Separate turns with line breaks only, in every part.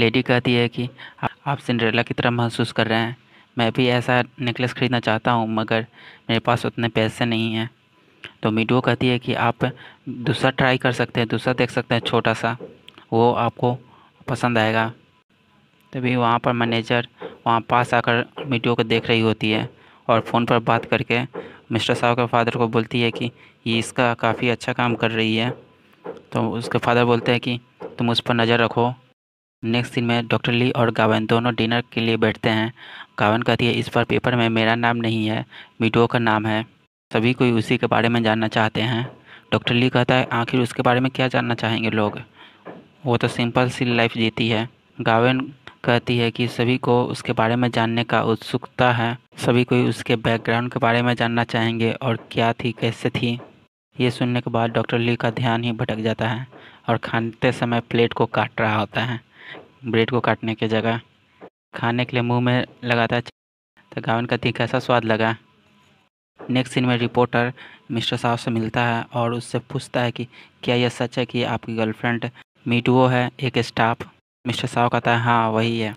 lady कहती है कि आप सिंड्रेला की तरह महसूस कर रहे हैं मैं भी ऐसा नेकलेस ख़रीदना चाहता हूँ मगर मेरे पास उतने पैसे नहीं हैं तो मीडो कहती है कि आप दूसरा ट्राई कर सकते हैं दूसरा देख सकते हैं छोटा सा वो आपको पसंद आएगा तभी वहाँ पर मैनेजर वहाँ पास आकर मीडियो को देख रही होती है और फ़ोन पर बात करके मिस्टर साहब के फादर को बोलती है कि ये इसका काफ़ी अच्छा काम कर रही है तो उसके फादर बोलते हैं कि तुम उस पर नज़र रखो नेक्स्ट दिन में डॉक्टर ली और गावन दोनों डिनर के लिए बैठते हैं गावन कहती है इस बार पेपर में मेरा नाम नहीं है मिडो का नाम है सभी कोई उसी के बारे में जानना चाहते हैं डॉक्टर ली कहता है आखिर उसके बारे में क्या जानना चाहेंगे लोग वो तो सिंपल सी लाइफ जीती है गावन कहती है कि सभी को उसके बारे में जानने का उत्सुकता है सभी कोई उसके बैकग्राउंड के बारे में जानना चाहेंगे और क्या थी कैसे थी ये सुनने के बाद डॉक्टर ली का ध्यान ही भटक जाता है और खाते समय प्लेट को काट रहा होता है ब्रेड को काटने के जगह खाने के लिए मुंह में लगाता तो गावन का तीखा सा स्वाद लगा नेक्स्ट सीन में रिपोर्टर मिस्टर साहब से मिलता है और उससे पूछता है कि क्या यह सच है कि आपकी गर्लफ्रेंड मीटुओ है एक स्टाफ मिस्टर साहु कहता है हाँ वही है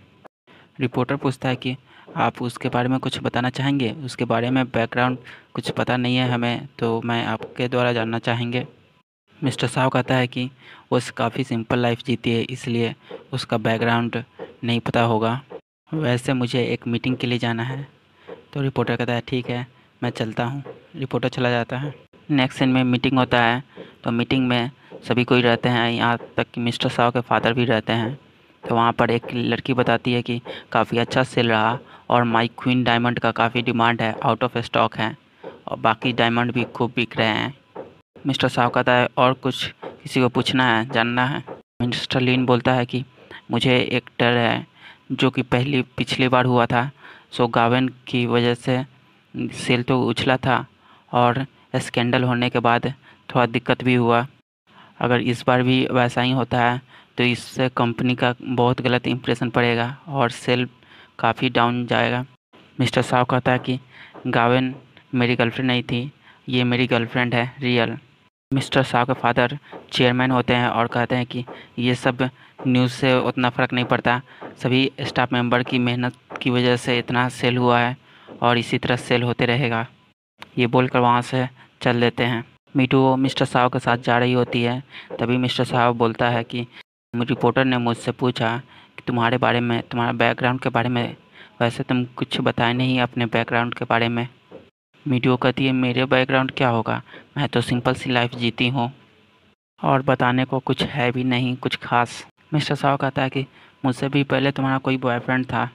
रिपोर्टर पूछता है कि आप उसके बारे में कुछ बताना चाहेंगे उसके बारे में बैकग्राउंड कुछ पता नहीं है हमें तो मैं आपके द्वारा जानना चाहेंगे मिस्टर साहब कहता है कि वो काफ़ी सिंपल लाइफ जीती है इसलिए उसका बैकग्राउंड नहीं पता होगा वैसे मुझे एक मीटिंग के लिए जाना है तो रिपोर्टर कहता है ठीक है मैं चलता हूँ रिपोर्टर चला जाता है नेक्स्ट दिन में मीटिंग होता है तो मीटिंग में सभी कोई रहते हैं यहाँ तक कि मिस्टर साहब के फादर भी रहते हैं तो वहाँ पर एक लड़की बताती है कि काफ़ी अच्छा सेल रहा और माई क्वीन डायमंड का काफ़ी डिमांड है आउट ऑफ स्टॉक है और बाकी डायमंड भी खूब बिक रहे हैं मिस्टर साहब कहता है और कुछ किसी को पूछना है जानना है मिस्टर लीन बोलता है कि मुझे एक डर है जो कि पहली पिछली बार हुआ था सो गावन की वजह से सेल तो उछला था और स्कैंडल होने के बाद थोड़ा दिक्कत भी हुआ अगर इस बार भी वैसा ही होता है तो इससे कंपनी का बहुत गलत इम्प्रेशन पड़ेगा और सेल काफ़ी डाउन जाएगा मिस्टर साहब कहता है कि गावेन मेरी गर्लफ्रेंड नहीं थी ये मेरी गर्लफ्रेंड है रियल मिस्टर शाह के फादर चेयरमैन होते हैं और कहते हैं कि ये सब न्यूज़ से उतना फ़र्क नहीं पड़ता सभी स्टाफ मेंबर की मेहनत की वजह से इतना सेल हुआ है और इसी तरह सेल होते रहेगा ये बोलकर वहाँ से चल देते हैं मीटू मिस्टर साहब के साथ जा रही होती है तभी मिस्टर साहब बोलता है कि रिपोर्टर ने मुझसे पूछा कि तुम्हारे बारे में तुम्हारा बैकग्राउंड के बारे में वैसे तुम कुछ बताए नहीं अपने बैकग्राउंड के बारे में वीडियो का दिए मेरे बैकग्राउंड क्या होगा मैं तो सिंपल सी लाइफ जीती हूँ और बताने को कुछ है भी नहीं कुछ खास मिस्टर साहु कहता है कि मुझसे भी पहले तुम्हारा कोई बॉयफ्रेंड था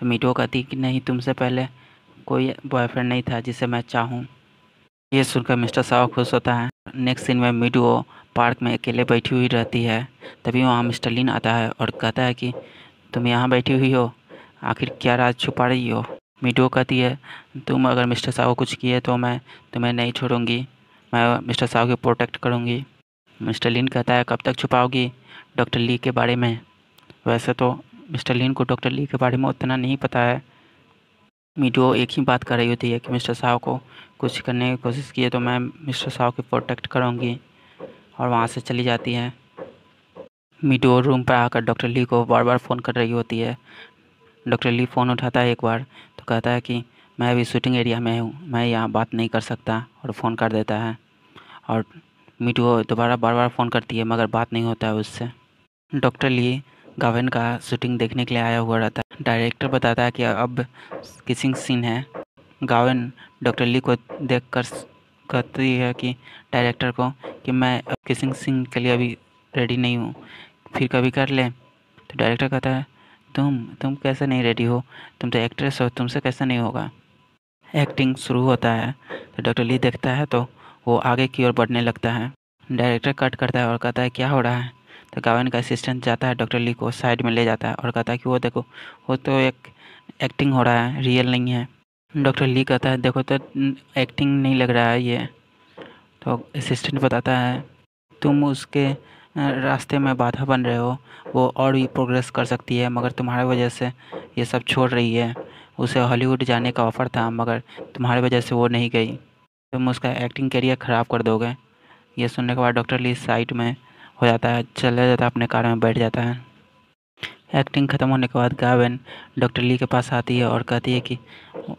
तो मीटो कहती कि नहीं तुमसे पहले कोई बॉयफ्रेंड नहीं था जिसे मैं चाहूँ ये सुनकर मिस्टर साहु खुश होता है नेक्स्ट दिन में मीडियो पार्क में अकेले बैठी हुई रहती है तभी वहाँ मिस्टर लिन आता है और कहता है कि तुम यहाँ बैठी हुई हो आखिर क्या राज छुपा रही हो मीडियो कहती है तुम अगर मिस्टर साहब को कुछ किए तो मैं तुम्हें नहीं छोड़ूंगी मैं मिस्टर साहु की प्रोटेक्ट करूंगी मिस्टर लिन कहता है कब तक छुपाओगी डॉक्टर ली के बारे में वैसे तो मिस्टर लिन को डॉक्टर ली के बारे में उतना नहीं पता है मीडियो एक ही बात कर रही होती है कि मिस्टर साहु को कुछ करने की कोशिश की है तो मैं मिस्टर साहु की प्रोटेक्ट करूँगी और वहाँ से चली जाती है मीडियो रूम पर आकर डॉक्टर ली को बार बार फ़ोन कर रही होती है डॉक्टर ली फ़ोन उठाता है एक बार तो कहता है कि मैं अभी शूटिंग एरिया में हूँ मैं यहाँ बात नहीं कर सकता और फ़ोन कर देता है और मीटू दोबारा बार बार फ़ोन करती है मगर बात नहीं होता है उससे डॉक्टर ली गावेन का शूटिंग देखने के लिए आया हुआ रहता है डायरेक्टर बताता है कि अब किसिंग सीन है गावेन डॉक्टर ली को देख कर कहती है कि डायरेक्टर को कि मैं अब किसिंग सीन के लिए अभी रेडी नहीं हूँ फिर कभी कर लें तो डायरेक्टर कहता है तुम तुम कैसे नहीं रेडी हो तुम तो एक्ट्रेस हो तुमसे कैसे नहीं होगा एक्टिंग शुरू होता है तो डॉक्टर ली देखता है तो वो आगे की ओर बढ़ने लगता है डायरेक्टर कट करता है और कहता है क्या हो रहा है तो गावन का असिस्टेंट जाता है डॉक्टर ली को साइड में ले जाता है और कहता है कि वो देखो वो तो एक एक्टिंग हो रहा है रियल नहीं है डॉक्टर ली कहता है देखो तो एक्टिंग नहीं लग रहा है ये तो असिस्टेंट बताता है तुम उसके रास्ते में बाधा बन रहे हो वो और भी प्रोग्रेस कर सकती है मगर तुम्हारे वजह से ये सब छोड़ रही है उसे हॉलीवुड जाने का ऑफ़र था मगर तुम्हारी वजह से वो नहीं गई तुम उसका एक्टिंग करियर ख़राब कर दोगे ये सुनने के बाद डॉक्टर ली साइड में हो जाता है चला जाता है अपने कार में बैठ जाता है एक्टिंग ख़त्म होने के बाद गावेन डॉक्टर ली के पास आती है और कहती है कि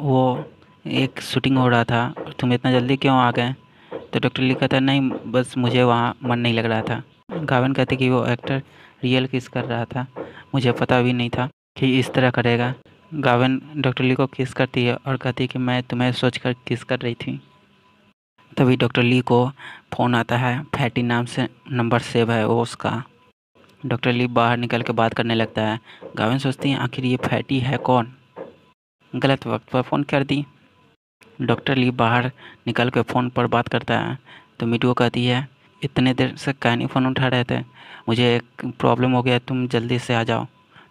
वो एक शूटिंग हो रहा था तुम इतना जल्दी क्यों आ गए तो डॉक्टर ली कहता है नहीं बस मुझे वहाँ मन नहीं लग रहा था गावन कहते कि वो एक्टर रियल किस कर रहा था मुझे पता भी नहीं था कि इस तरह करेगा गावन डॉक्टर ली को किस करती है और कहती है कि मैं तुम्हें सोच कर किस कर रही थी तभी डॉक्टर ली को फ़ोन आता है फैटी नाम से नंबर सेव है वो उसका डॉक्टर ली बाहर निकल के बात करने लगता है गावन सोचती है आखिर ये फैटी है कौन गलत वक्त पर फ़ोन कर दी डॉक्टर ली बाहर निकल के फ़ोन पर बात करता है तो मीटू कहती है इतने देर से क्या नहीं फ़ोन उठा रहे थे मुझे एक प्रॉब्लम हो गया तुम जल्दी से आ जाओ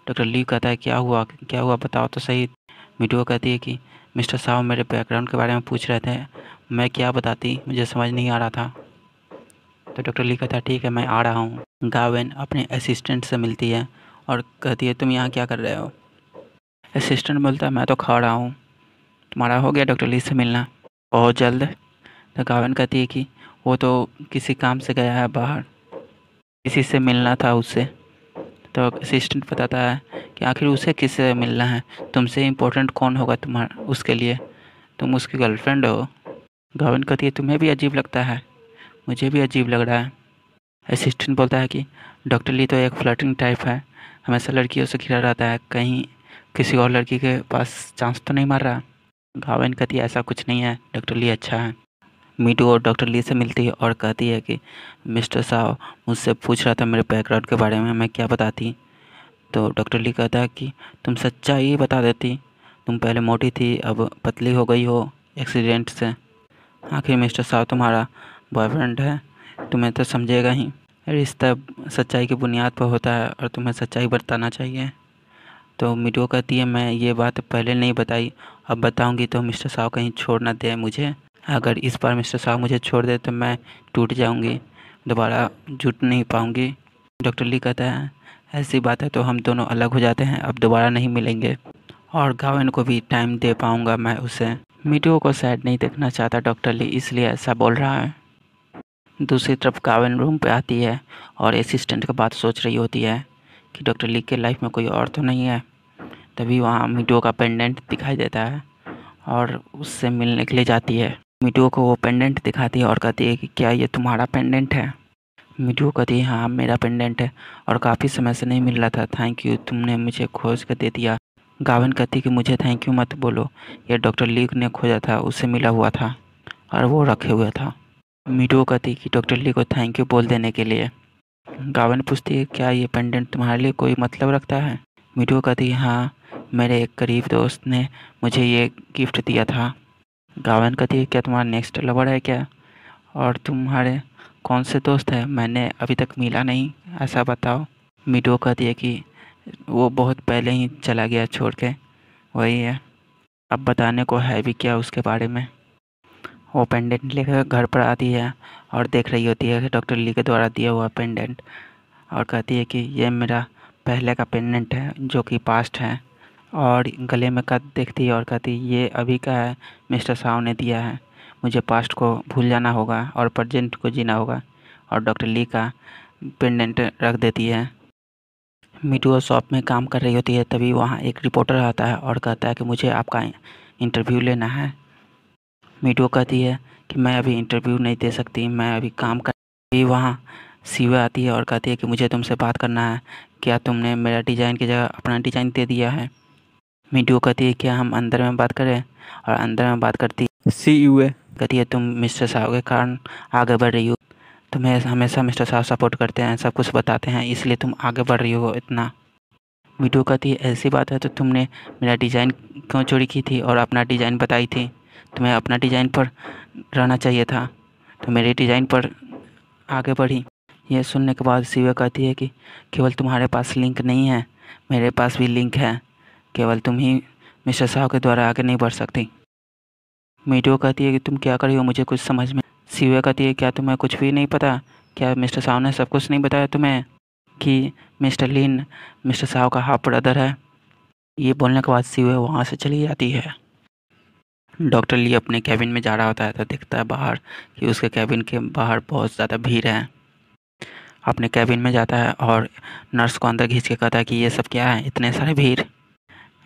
डॉक्टर ली कहता है क्या हुआ क्या हुआ बताओ तो सही मीडियो कहती है कि मिस्टर साहब मेरे बैकग्राउंड के बारे में पूछ रहे थे मैं क्या बताती मुझे समझ नहीं आ रहा था तो डॉक्टर ली कहता है ठीक है मैं आ रहा हूँ गावेन अपने असिस्टेंट से मिलती है और कहती है तुम यहाँ क्या कर रहे हो असिस्टेंट बोलता है मैं तो खा रहा हूँ तुम्हारा हो गया डॉक्टर ली से मिलना बहुत जल्द तो गावेन कहती है कि वो तो किसी काम से गया है बाहर किसी से मिलना था उससे तो असिस्टेंट बताता है कि आखिर उसे किससे मिलना है तुमसे इम्पोर्टेंट कौन होगा तुम्हारा उसके लिए तुम उसकी गर्लफ्रेंड हो गवर्न कहती है तुम्हें भी अजीब लगता है मुझे भी अजीब लग रहा है असिस्टेंट बोलता है कि डॉक्टर ली तो एक फ्लटिंग टाइप है हमेशा लड़कियों से घिरा रहता है कहीं किसी और लड़की के पास चांस तो नहीं मार रहा गावन कहती ऐसा कुछ नहीं है डॉक्टर ली अच्छा है मीटू और डॉक्टर ली से मिलती है और कहती है कि मिस्टर साहब मुझसे पूछ रहा था मेरे बैकग्राउंड के बारे में मैं क्या बताती तो डॉक्टर ली कहता है कि तुम सच्चाई बता देती तुम पहले मोटी थी अब पतली हो गई हो एक्सीडेंट से आखिर मिस्टर साहब तुम्हारा बॉयफ्रेंड है तुम्हें तो समझेगा ही रिश्ता सच्चाई की बुनियाद पर होता है और तुम्हें सच्चाई बताना चाहिए तो मीडियो कहती है मैं ये बात पहले नहीं बताई अब बताऊंगी तो मिस्टर साहब कहीं छोड़ ना दे मुझे अगर इस बार मिस्टर साहब मुझे छोड़ दे तो मैं टूट जाऊंगी दोबारा जुट नहीं पाऊंगी डॉक्टर ली कहता है ऐसी बात है तो हम दोनों अलग हो जाते हैं अब दोबारा नहीं मिलेंगे और गावन को भी टाइम दे पाऊंगा मैं उसे मीटू को सैड नहीं देखना चाहता डॉक्टर ली इसलिए ऐसा बोल रहा है दूसरी तरफ गावन रूम पर आती है और असिस्टेंट का बात सोच रही होती है कि डॉक्टर ली के लाइफ में कोई और तो नहीं है तभी वहाँ मीटू का पेंडेंट दिखाई देता है और उससे मिलने के लिए जाती है मिटू को वो पेंडेंट दिखाती है और कहती है कि क्या ये तुम्हारा पेंडेंट है मिटू कहती है हाँ मेरा पेंडेंट है और काफ़ी समय से नहीं मिल रहा था थैंक यू तुमने मुझे खोज कर दे दिया गावन कहती कि मुझे थैंक यू मत बोलो ये डॉक्टर लीक ने खोजा था उससे मिला हुआ था और वो रखे हुए था मिटू कहती कि डॉक्टर ली को थैंक यू बोल देने के लिए गावन पूछती है क्या ये पेंडेंट तुम्हारे लिए कोई मतलब रखता है मिटू कहती हाँ मेरे एक करीब दोस्त ने मुझे ये गिफ्ट दिया था गावन कहती है क्या तुम्हारा नेक्स्ट लवर है क्या और तुम्हारे कौन से दोस्त हैं मैंने अभी तक मिला नहीं ऐसा बताओ मिडो कहती है कि वो बहुत पहले ही चला गया छोड़ के वही है अब बताने को है भी क्या उसके बारे में वो पेंडेंट लेकर घर पर आती है और देख रही होती है डॉक्टर ली के द्वारा दिया हुआ पेंडेंट और कहती है कि ये मेरा पहले का पेंडेंट है जो कि पास्ट है और गले में कद देखती और कहती ये अभी का है मिस्टर साहु ने दिया है मुझे पास्ट को भूल जाना होगा और प्रजेंट को जीना होगा और डॉक्टर ली का पेंडेंट रख देती है मीटू शॉप में काम कर रही होती है तभी वहाँ एक रिपोर्टर आता है और कहता है कि मुझे आपका इंटरव्यू लेना है मीटू कहती है कि मैं अभी इंटरव्यू नहीं दे सकती मैं अभी काम कर अभी वहाँ सीवा आती है और कहती है कि मुझे तुमसे बात करना है क्या तुमने मेरा डिज़ाइन की जगह अपना डिज़ाइन दे दिया है मीडियो कहती है क्या हम अंदर में बात करें और अंदर में बात करती सी यू ए कहती है तुम मिस्टर साहब के कारण आगे बढ़ रही हो तुम्हें हमेशा मिस्टर साहब सपोर्ट करते हैं सब कुछ बताते हैं इसलिए तुम आगे बढ़ रही हो इतना मीडियो कहती है ऐसी बात है तो तुमने मेरा डिज़ाइन क्यों चोरी की थी और अपना डिज़ाइन बताई थी तुम्हें अपना डिज़ाइन पर रहना चाहिए था तो मेरे डिज़ाइन पर आगे बढ़ी यह सुनने के बाद शिवा कहती है कि केवल तुम्हारे पास लिंक नहीं है मेरे पास भी लिंक है केवल तुम ही मिस्टर साहब के द्वारा आगे नहीं बढ़ सकती मीडियो कहती है कि तुम क्या करी हो मुझे कुछ समझ में सीवे कहती है क्या तुम्हें कुछ भी नहीं पता क्या मिस्टर साहु ने सब कुछ नहीं बताया तुम्हें कि मिस्टर लिन मिस्टर साहु का हाफ ब्रदर है ये बोलने के बाद सीवे वहाँ से चली जाती है डॉक्टर ली अपने कैबिन में जा रहा होता है तो दिखता है बाहर कि उसके कैबिन के बाहर बहुत ज़्यादा भीड़ है अपने कैबिन में जाता है और नर्स को अंदर घींच के कहता है कि ये सब क्या है इतने सारे भीड़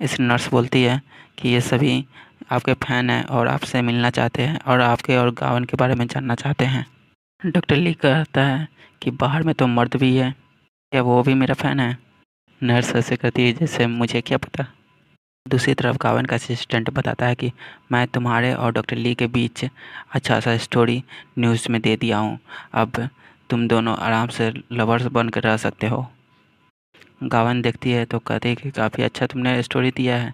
इस नर्स बोलती है कि ये सभी आपके फ़ैन हैं और आपसे मिलना चाहते हैं और आपके और गावन के बारे में जानना चाहते हैं डॉक्टर ली कहता है कि बाहर में तो मर्द भी है क्या वो भी मेरा फ़ैन है नर्स ऐसे करती है जैसे मुझे क्या पता दूसरी तरफ गावन का असिस्टेंट बताता है कि मैं तुम्हारे और डॉक्टर ली के बीच अच्छा सा स्टोरी न्यूज़ में दे दिया हूँ अब तुम दोनों आराम से लवर्स बनकर रह सकते हो गावन देखती है तो कहती है कि काफ़ी अच्छा तुमने स्टोरी दिया है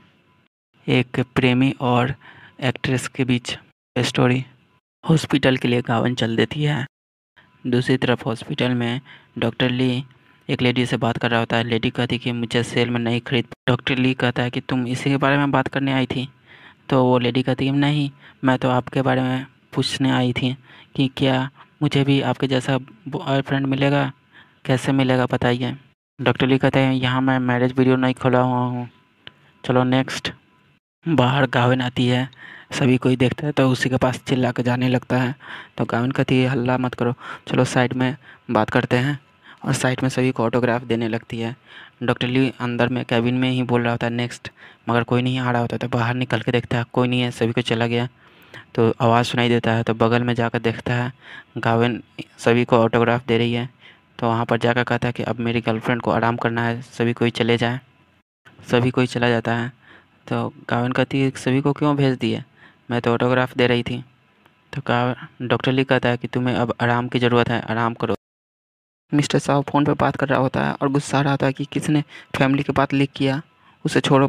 एक प्रेमी और एक्ट्रेस के बीच स्टोरी हॉस्पिटल के लिए गावन चल देती है दूसरी तरफ हॉस्पिटल में डॉक्टर ली एक लेडी से बात कर रहा होता है लेडी कहती कि मुझे सेल में नहीं खरीद डॉक्टर ली कहता है कि तुम इसी के बारे में बात करने आई थी तो वो लेडी कहती है नहीं मैं तो आपके बारे में पूछने आई थी कि क्या मुझे भी आपके जैसा बॉयफ्रेंड मिलेगा कैसे मिलेगा बताइए डॉक्टर ली कहते हैं यहाँ मैं मैरिज वीडियो नहीं खोला हुआ हूँ चलो नेक्स्ट बाहर गाविन आती है सभी कोई देखता है तो उसी के पास चिल्ला के जाने लगता है तो गाविन कहती है हल्ला मत करो चलो साइड में बात करते हैं और साइड में सभी को ऑटोग्राफ देने लगती है डॉक्टर ली अंदर में कैबिन में ही बोल रहा होता है नेक्स्ट मगर कोई नहीं आ रहा होता तो बाहर निकल के देखता है कोई नहीं है सभी को चला गया तो आवाज़ सुनाई देता है तो बगल में जाकर देखता है गाविन सभी को ऑटोग्राफ दे रही है तो वहाँ पर जाकर कहता है कि अब मेरी गर्लफ्रेंड को आराम करना है सभी कोई चले जाए सभी कोई चला जाता है तो गावन कहती है सभी को क्यों भेज दिए मैं तो ऑटोग्राफ दे रही थी तो कहा डॉक्टर ली कहता है कि तुम्हें अब आराम की ज़रूरत है आराम करो मिस्टर साहब फ़ोन पर बात कर रहा होता है और गुस्सा आ रहा होता है कि किसने फैमिली के बात लीक किया उसे छोड़ो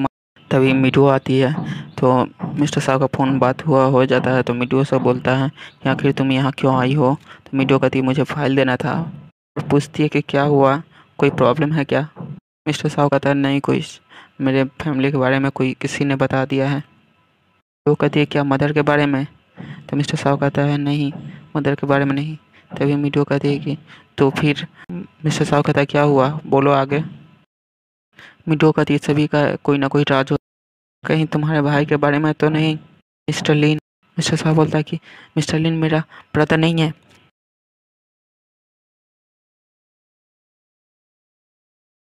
तभी मीडियो आती है तो मिस्टर साहब का फ़ोन बात हुआ हो जाता है तो मीडियो से बोलता है कि आखिर तुम यहाँ क्यों आई हो तो मीडियो कहती मुझे फाइल देना था पूछती है कि क्या हुआ कोई प्रॉब्लम है क्या मिस्टर साहू कहता है नहीं कोई मेरे फैमिली के बारे में कोई किसी ने बता दिया है तो वो कहती है क्या मदर के बारे में तो मिस्टर साहू कहता है नहीं मदर के बारे में नहीं तभी मीडियो कहती है कि तो फिर मिस्टर साहू कहता है क्या हुआ बोलो आगे मीडियो कहती है सभी का कोई ना कोई राज हो कहीं तुम्हारे भाई के बारे में तो नहीं मिस्टर लीन मिस्टर साहब बोलता है कि मिस्टर लीन मेरा ब्रदर नहीं है